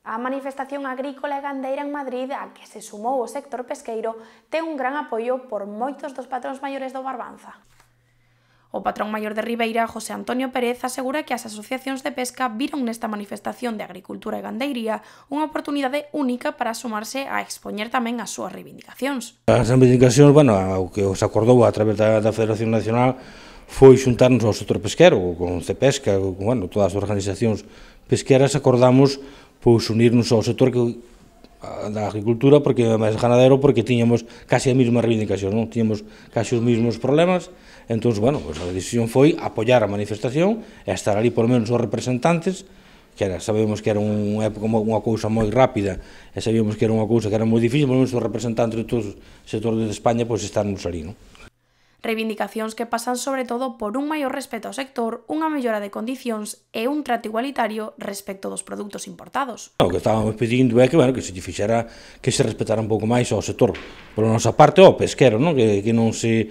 A manifestación agrícola e gandeira en Madrid, a que se sumou o sector pesqueiro, ten un gran apoio por moitos dos patróns maiores do Barbanza. O patrón maior de Ribeira, José Antonio Pérez, asegura que as asociacións de pesca viron nesta manifestación de agricultura e gandeiría unha oportunidade única para sumarse a expoñer tamén as súas reivindicacións. As reivindicacións, bueno, o que os acordou a través da, Federación Nacional foi xuntarnos ao sector pesquero, con Cepesca, con bueno, todas as organizacións pesqueras, acordamos pois unirnos ao sector que da agricultura porque máis ganadero porque tiñamos casi a mesma reivindicación, non? Tiñamos casi os mesmos problemas, entón, bueno, pois a decisión foi apoiar a manifestación e estar ali por menos os representantes que era, sabemos que era unha época unha cousa moi rápida e sabíamos que era unha cousa que era moi difícil, por menos os representantes de todos os sectores de España pois estarmos ali, non? reivindicacións que pasan sobre todo por un maior respeto ao sector, unha mellora de condicións e un trato igualitario respecto dos produtos importados. O que estábamos pedindo é que, bueno, que se fixera que se respetara un pouco máis ao sector, por nosa parte, ao pesquero, non? Que, que non se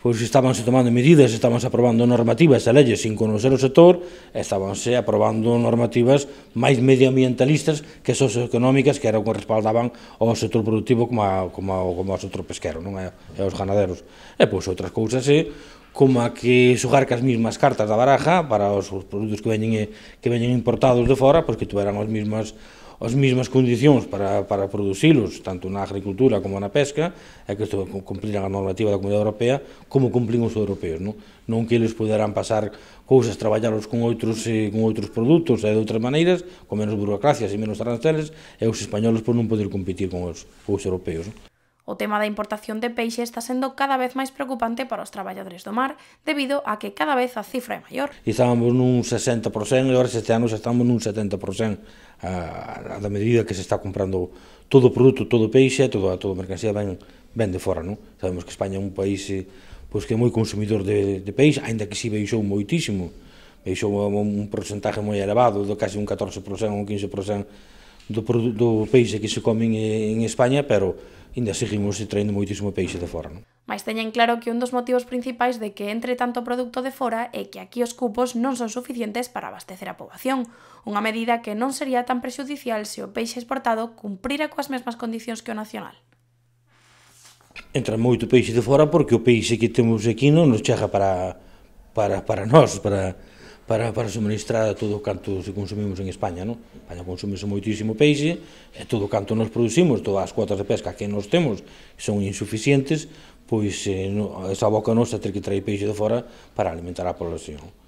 pois estabanse tomando medidas, estabanse aprobando normativas e leyes sin conocer o sector, estabanse aprobando normativas máis medioambientalistas que socioeconómicas que eran que respaldaban ao sector productivo como, a, como, a, como ao sector pesquero, non é, e aos ganaderos. E pois outras cousas e, eh, como a que xogar cas mismas cartas da baraja para os produtos que veñen, eh, que veñen importados de fora, pois que tuveran as mismas as mesmas condicións para, para producilos, tanto na agricultura como na pesca, é que isto cumpliran a normativa da Comunidade Europea, como cumplín os europeos, non? Non que eles poderán pasar cousas, traballalos con outros, eh, con outros produtos e de outras maneiras, con menos burocracias e menos aranceles, e os españoles por non poder competir con os, con os europeos. Non? O tema da importación de peixe está sendo cada vez máis preocupante para os traballadores do mar, debido a que cada vez a cifra é maior. Estábamos nun 60% e agora este ano estamos nun 70% a, a, da medida que se está comprando todo o produto, todo o peixe, todo, toda a mercancía ben, ben de fora. Non? Sabemos que España é un país pois, que é moi consumidor de, de peixe, aínda que si veixou moitísimo, veixou un, porcentaje moi elevado, de casi un 14% ou un 15% do, do peixe que se come en, en España, pero ainda seguimos traendo moitísimo peixe de fora. Non? Mas teñen claro que un dos motivos principais de que entre tanto produto de fora é que aquí os cupos non son suficientes para abastecer a poboación, unha medida que non sería tan prexudicial se o peixe exportado cumprira coas mesmas condicións que o nacional. Entra moito peixe de fora porque o peixe que temos aquí non nos chega para, para, para nós, para, para, para suministrar todo o canto se consumimos en España. Non? España consumimos moitísimo peixe, e todo o canto nos producimos, todas as cuotas de pesca que nos temos son insuficientes, pois eh, no, esa boca nosa ter que traer peixe de fora para alimentar a población.